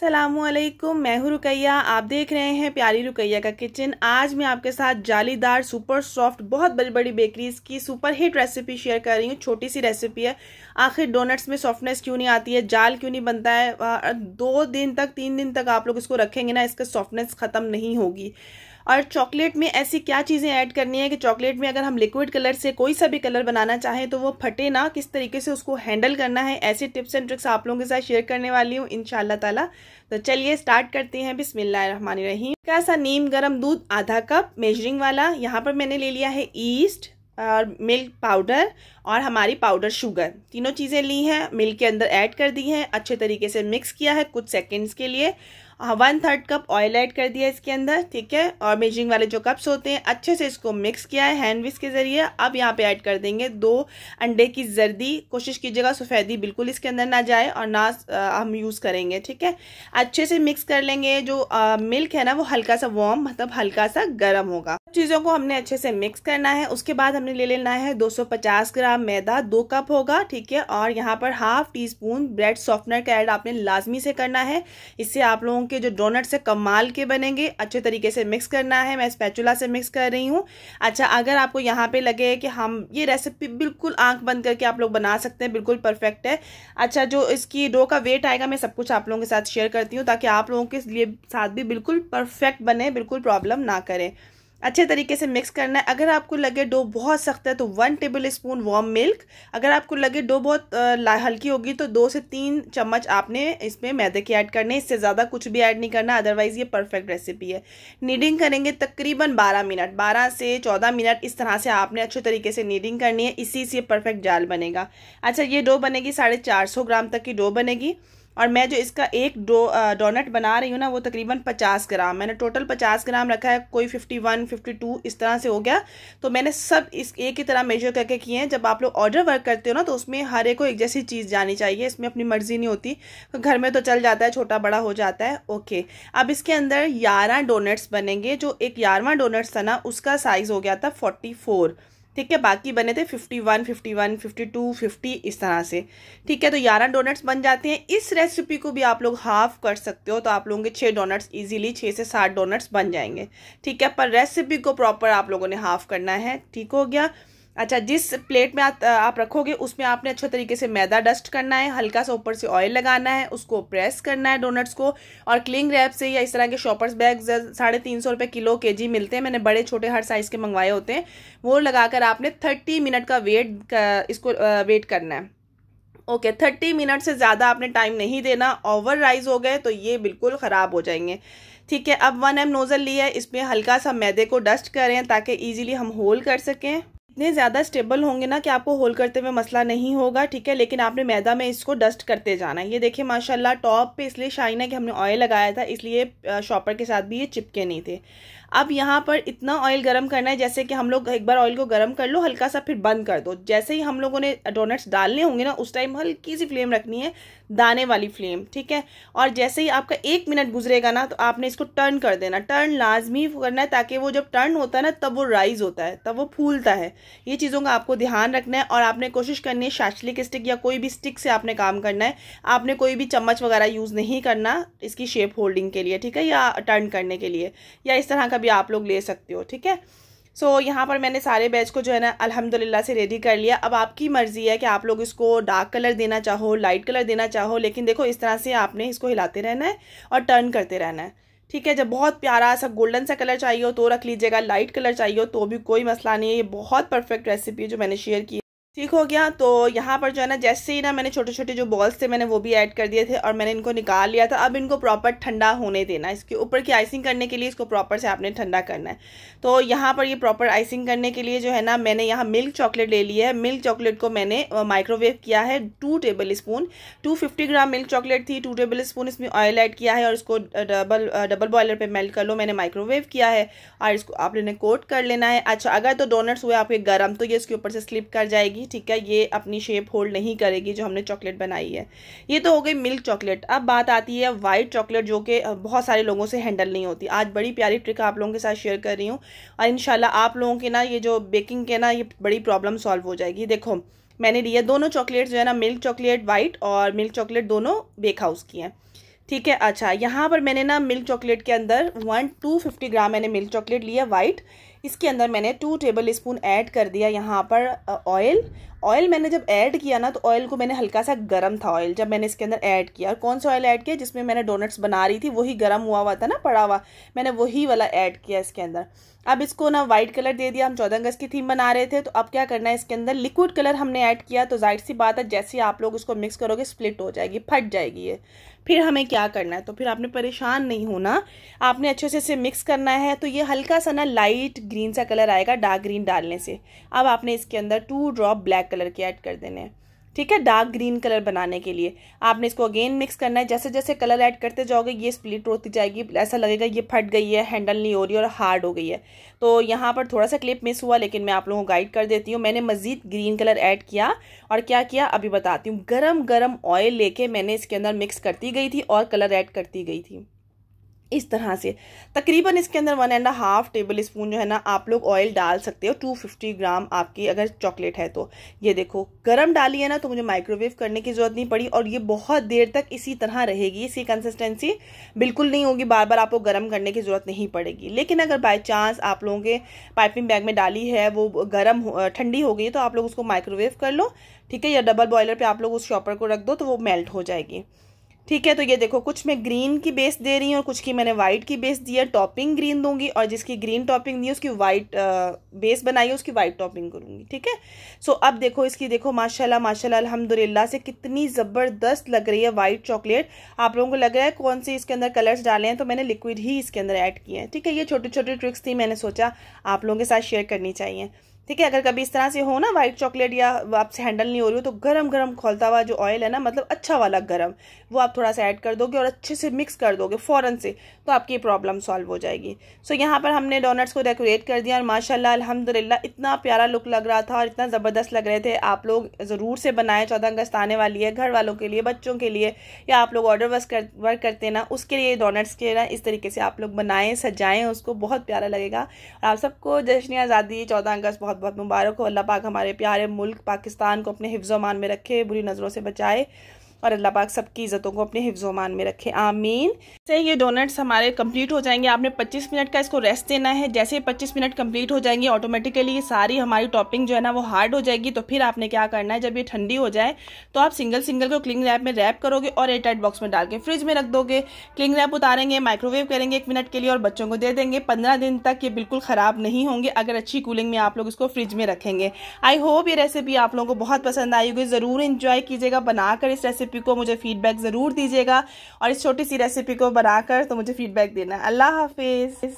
सलामकुम मैं हूँ रुकैया आप देख रहे हैं प्यारी रुकैया का किचन आज मैं आपके साथ जालीदार सुपर सॉफ्ट बहुत बड़ी बड़ी बेकरीज की सुपर हिट रेसिपी शेयर कर रही हूँ छोटी सी रेसिपी है आखिर डोनट्स में सॉफ्टनेस क्यों नहीं आती है जाल क्यों नहीं बनता है दो दिन तक तीन दिन तक आप लोग इसको रखेंगे ना इसका सॉफ्टनेस ख़त्म नहीं होगी और चॉकलेट में ऐसी क्या चीज़ें ऐड करनी है कि चॉकलेट में अगर हम लिक्विड कलर से कोई सा भी कलर बनाना चाहें तो वो फटे ना किस तरीके से उसको हैंडल करना है ऐसे टिप्स एंड ट्रिक्स आप लोगों के साथ शेयर करने वाली हूँ इन ताला तो चलिए स्टार्ट करते हैं रहीम का सा नीम गरम दूध आधा कप मेजरिंग वाला यहाँ पर मैंने ले लिया है ईस्ट और मिल्क पाउडर और हमारी पाउडर शुगर तीनों चीज़ें ली हैं मिल्क के अंदर ऐड कर दी हैं अच्छे तरीके से मिक्स किया है कुछ सेकंड्स के लिए one third cup oil add कर दिया इसके अंदर ठीक है और मेजरिंग वाले जो कप्स होते हैं अच्छे से इसको मिक्स किया है हैंडविक्स के ज़रिए अब यहाँ पे ऐड कर देंगे दो अंडे की जर्दी कोशिश कीजिएगा सफ़ेदी बिल्कुल इसके अंदर ना जाए और ना आ, हम यूज़ करेंगे ठीक है अच्छे से मिक्स कर लेंगे जो आ, मिल्क है ना वो हल्का सा वॉम मतलब हल्का सा गर्म होगा चीज़ों को हमने अच्छे से मिक्स करना है उसके बाद हमने ले लेना है दो ग्राम मैदा दो कप होगा ठीक है और यहाँ पर half teaspoon bread softener का ऐड आपने लाजमी से करना है इससे आप लोगों लॉन्ग के जो डोनट्स है कमाल के बनेंगे अच्छे तरीके से मिक्स करना है मैं स्पैचुला से मिक्स कर रही हूँ अच्छा अगर आपको यहाँ पे लगे कि हम ये रेसिपी बिल्कुल आंख बंद करके आप लोग बना सकते हैं बिल्कुल परफेक्ट है अच्छा जो इसकी डो का वेट आएगा मैं सब कुछ आप लोगों के साथ शेयर करती हूँ ताकि आप लोगों के लिए साथ भी बिल्कुल परफेक्ट बने बिल्कुल प्रॉब्लम ना करें अच्छे तरीके से मिक्स करना है अगर आपको लगे डो बहुत सख्त है तो one tablespoon warm milk अगर आपको लगे डो बहुत हल्की होगी तो दो से तीन चम्मच आपने इसमें मैदे के ऐड करने इससे ज़्यादा कुछ भी ऐड नहीं करना अदरवाइज़ ये परफेक्ट रेसिपी है नीडिंग करेंगे तकरीबन बारह मिनट बारह से चौदह मिनट इस तरह से आपने अच्छे तरीके से नीडिंग करनी है इसी से परफेक्ट जाल बनेगा अच्छा ये डो बनेगी साढ़े ग्राम तक की डो बनेगी और मैं जो इसका एक डो डोनट बना रही हूँ ना वो तकरीबन पचास ग्राम मैंने टोटल पचास ग्राम रखा है कोई फिफ्टी वन फिफ्टी टू इस तरह से हो गया तो मैंने सब इस एक ही तरह मेजर करके किए हैं जब आप लोग ऑर्डर वर्क करते हो ना तो उसमें हर एक को एक जैसी चीज़ जानी चाहिए इसमें अपनी मर्ज़ी नहीं होती तो घर में तो चल जाता है छोटा बड़ा हो जाता है ओके अब इसके अंदर ग्यारह डोनट्स बनेंगे जो एक ग्यारहवा डोनट्स था ना उसका साइज़ हो गया था फोर्टी फोर ठीक है बाकी बने थे 51, 51, 52, 50 इस तरह से ठीक है तो ग्यारह डोनट्स बन जाते हैं इस रेसिपी को भी आप लोग हाफ कर सकते हो तो आप लोगों के छः डोनट्स इजीली छः से सात डोनट्स बन जाएंगे ठीक है पर रेसिपी को प्रॉपर आप लोगों ने हाफ करना है ठीक हो गया अच्छा जिस प्लेट में आ, आप रखोगे उसमें आपने अच्छे तरीके से मैदा डस्ट करना है हल्का सा ऊपर से ऑयल लगाना है उसको प्रेस करना है डोनट्स को और क्लिंग रैप से या इस तरह के शॉपर्स बैग साढ़े तीन सौ रुपये किलो के जी मिलते हैं मैंने बड़े छोटे हर साइज़ के मंगवाए होते हैं वो लगाकर आपने थर्टी मिनट का वेट का, इसको वेट करना है ओके थर्टी मिनट से ज़्यादा आपने टाइम नहीं देना ओवर राइज हो गए तो ये बिल्कुल ख़राब हो जाएंगे ठीक है अब वन एम नोज़ल लिया है इसमें हल्का सा मैदे को डस्ट करें ताकि ईजिली हम होल कर सकें इतने ज़्यादा स्टेबल होंगे ना कि आपको होल करते हुए मसला नहीं होगा ठीक है लेकिन आपने मैदा में इसको डस्ट करते जाना है ये देखिए माशाल्लाह टॉप पे इसलिए शाइन है कि हमने ऑयल लगाया था इसलिए शॉपर के साथ भी ये चिपके नहीं थे अब यहाँ पर इतना ऑयल गर्म करना है जैसे कि हम लोग एक बार ऑयल को गर्म कर लो हल्का सा फिर बंद कर दो जैसे ही हम लोगों ने डोनट्स डालने होंगे ना उस टाइम हल्की सी फ्लेम रखनी है दाने वाली फ्लेम ठीक है और जैसे ही आपका एक मिनट गुजरेगा ना तो आपने इसको टर्न कर देना टर्न लाजमी करना है ताकि वो जब टर्न होता है ना तब वो राइज होता है तब वो फूलता है ये चीज़ों का आपको ध्यान रखना है और आपने कोशिश करनी है शाचलिक स्टिक या कोई भी स्टिक से आपने काम करना है आपने कोई भी चम्मच वगैरह यूज़ नहीं करना इसकी शेप होल्डिंग के लिए ठीक है या टर्न करने के लिए या इस तरह का भी आप लोग ले सकते हो ठीक है सो so, यहाँ पर मैंने सारे बैच को जो है ना अल्हम्दुलिल्लाह से रेडी कर लिया अब आपकी मर्ज़ी है कि आप लोग इसको डार्क कलर देना चाहो लाइट कलर देना चाहो लेकिन देखो इस तरह से आपने इसको हिलाते रहना है और टर्न करते रहना है ठीक है जब बहुत प्यारा सा गोल्डन सा कलर चाहिए हो तो रख लीजिएगा लाइट कलर चाहिए हो तो भी कोई मसला नहीं है ये बहुत परफेक्ट रेसिपी है जो मैंने शेयर की ठीक हो गया तो यहाँ पर जो है ना जैसे ही ना मैंने छोटे छोटे जो बॉल्स थे मैंने वो भी ऐड कर दिए थे और मैंने इनको निकाल लिया था अब इनको प्रॉपर ठंडा होने देना है इसके ऊपर की आइसिंग करने के लिए इसको प्रॉपर से आपने ठंडा करना है तो यहाँ पर ये प्रॉपर आइसिंग करने के लिए जो है ना मैंने यहाँ मिल्क चॉकलेट ले लिया है मिल्क चॉकलेट को मैंने माइक्रोवेव किया है two tablespoon two fifty gram milk chocolate थी टू टेबल स्पून इसमें ऑयल ऐड किया है और इसको डबल डबल बॉयलर पर मेल्ट कर लो मैंने माइक्रोवेव किया है और इसको आपने कोट कर लेना है अच्छा अगर तो डोनट्स हुए आपके गर्म तो ये इसके ऊपर से स्लिप कर जाएगी जाएगी ठीक है ये अपनी शेप होल्ड नहीं करेगी जो हमने चॉकलेट बनाई है ये तो हो गई मिल्क चॉकलेट अब बात आती है वाइट चॉकलेट जो कि बहुत सारे लोगों से हैंडल नहीं होती आज बड़ी प्यारी ट्रिक आप लोगों के साथ शेयर कर रही हूँ और इन आप लोगों के ना ये जो बेकिंग के ना ये बड़ी प्रॉब्लम सॉल्व हो जाएगी देखो मैंने लिया दोनों चॉकलेट जो है ना मिल्क चॉकलेट वाइट और मिल्क चॉकलेट दोनों बेक हाउस की हैं ठीक है अच्छा यहाँ पर मैंने ना मिल्क चॉकलेट के अंदर वन टू फिफ्टी ग्राम मैंने मिल्क चॉकलेट लिया वाइट इसके अंदर मैंने टू टेबल स्पून ऐड कर दिया यहाँ पर ऑयल ऑयल मैंने जब ऐड किया ना तो ऑयल को मैंने हल्का सा गर्म था ऑयल जब मैंने इसके अंदर ऐड किया और कौन सा ऑयल ऐड किया जिसमें मैंने डोनट्स बना रही थी वही गर्म हुआ हुआ था ना पड़ा हुआ मैंने वही वाला ऐड किया इसके अंदर अब इसको ना वाइट कलर दे दिया हम चौदह अगस्त की थीम बना रहे थे तो अब क्या करना है इसके अंदर लिक्विड कलर हमने ऐड किया तो जाहिर सी बात है जैसे आप लोग इसको मिक्स करोगे स्प्लिट हो जाएगी फट जाएगी ये फिर हमें क्या करना है तो फिर आपने परेशान नहीं होना आपने अच्छे से इसे मिक्स करना है तो ये हल्का सा ना लाइट ग्रीन सा कलर आएगा डार्क ग्रीन डालने से अब आपने इसके अंदर टू ड्रॉप ब्लैक कलर के ऐड कर देने हैं ठीक है डार्क ग्रीन कलर बनाने के लिए आपने इसको अगेन मिक्स करना है जैसे जैसे कलर ऐड करते जाओगे ये स्प्लिट होती जाएगी ऐसा लगेगा ये फट गई है हैंडल नहीं हो रही और हार्ड हो गई है तो यहाँ पर थोड़ा सा क्लिप मिस हुआ लेकिन मैं आप लोगों को गाइड कर देती हूँ मैंने मज़ीद ग्रीन कलर ऐड किया और क्या किया अभी बताती हूँ गर्म गर्म ऑयल लेके मैंने इसके अंदर मिक्स करती गई थी और कलर ऐड करती गई थी इस तरह से तकरीबन इसके अंदर one and half tablespoon जो है ना आप लोग ऑयल डाल सकते हो 250 ग्राम आपकी अगर चॉकलेट है तो ये देखो गरम डाली है ना तो मुझे माइक्रोवेव करने की ज़रूरत नहीं पड़ी और ये बहुत देर तक इसी तरह रहेगी इसकी कंसिस्टेंसी बिल्कुल नहीं होगी बार बार आपको गर्म करने की ज़रूरत नहीं पड़ेगी लेकिन अगर बाई चांस आप लोगों के पाइपिंग बैग में डाली है वो गर्म ठंडी हो गई तो आप लोग उसको माइक्रोवेव कर लो ठीक है या डबल बॉयलर पर आप लोग उस शॉपर को रख दो तो वो मेल्ट हो जाएगी ठीक है तो ये देखो कुछ मैं ग्रीन की बेस दे रही हूँ और कुछ की मैंने वाइट की बेस दी है टॉपिंग ग्रीन दूंगी और जिसकी ग्रीन टॉपिंग दी है उसकी वाइट बेस बनाई है उसकी वाइट टॉपिंग करूँगी ठीक है सो अब देखो इसकी देखो माशाल्लाह माशाल्लाह अल्हम्दुलिल्लाह से कितनी ज़बरदस्त लग रही है वाइट चॉकलेट आप लोगों को लग रहा है कौन से इसके अंदर कलर्स डाले हैं तो मैंने लिक्विड ही इसके अंदर ऐड किए हैं ठीक है ये छोटी छोटी ट्रिक्स थी मैंने सोचा आप लोगों के साथ शेयर करनी चाहिए ठीक है अगर कभी इस तरह से हो ना वाइट चॉकलेट या आपसे हैंडल नहीं हो रही हो तो गरम गरम खोलता हुआ जो ऑयल है ना मतलब अच्छा वाला गरम वो आप थोड़ा सा ऐड कर दोगे और अच्छे से मिक्स कर दोगे फ़ौरन से तो आपकी प्रॉब्लम सॉल्व हो जाएगी सो so, यहाँ पर हमने डोनट्स को डेकोरेट कर दिया और माशा अलहमदिल्ला इतना प्यारा लुक लग रहा था और इतना ज़बरदस्त लग रहे थे आप लोग ज़रूर से बनाएं चौदह अगस्त आने वाली है घर वालों के लिए बच्चों के लिए या आप लोग ऑर्डर वर्क कर वर्क करते ना उसके लिए डोनट्स के ना इस तरीके से आप लोग बनाएं सजाएँ उसको बहुत प्यारा लगेगा और आप सबको जश्न आज़ादी चौदह अगस्त बहुत बहुत बहुत मुबारक हो अल्लाह पाक हमारे प्यारे मुल्क पाकिस्तान को अपने मान में रखे बुरी नज़रों से बचाए और अल्लाह पाक सबकी इज़्ज़तों को अपने हिफ्जोमान में रखे आमीन से ये डोनट्स हमारे कंप्लीट हो जाएंगे आपने 25 मिनट का इसको रेस्ट देना है जैसे ही पच्चीस मिनट कंप्लीट हो जाएंगे ऑटोमेटिकली सारी हमारी टॉपिंग जो है ना वो हार्ड हो जाएगी तो फिर आपने क्या करना है जब ये ठंडी हो जाए तो आप सिंगल सिंगल को क्लिंग रैप में रैप करोगे और एयर टाइट बॉक्स में डाल के फ्रिज में रख दोगे क्लिंग रैप उतारेंगे माइक्रोवेव करेंगे एक मिनट के लिए और बच्चों को दे देंगे पंद्रह दिन तक ये बिल्कुल ख़राब नहीं होंगे अगर अच्छी कूलिंग में आप लोग इसको फ्रिज में रखेंगे आई होप ये रेसिपी आप लोगों को बहुत पसंद आई होगी ज़रूर इंजॉय कीजिएगा बनाकर इस रेसिपी रेसिपी को मुझे फ़ीडबैक ज़रूर दीजिएगा और इस छोटी सी रेसिपी को बनाकर तो मुझे फ़ीडबैक देना अल्लाह हाफिज़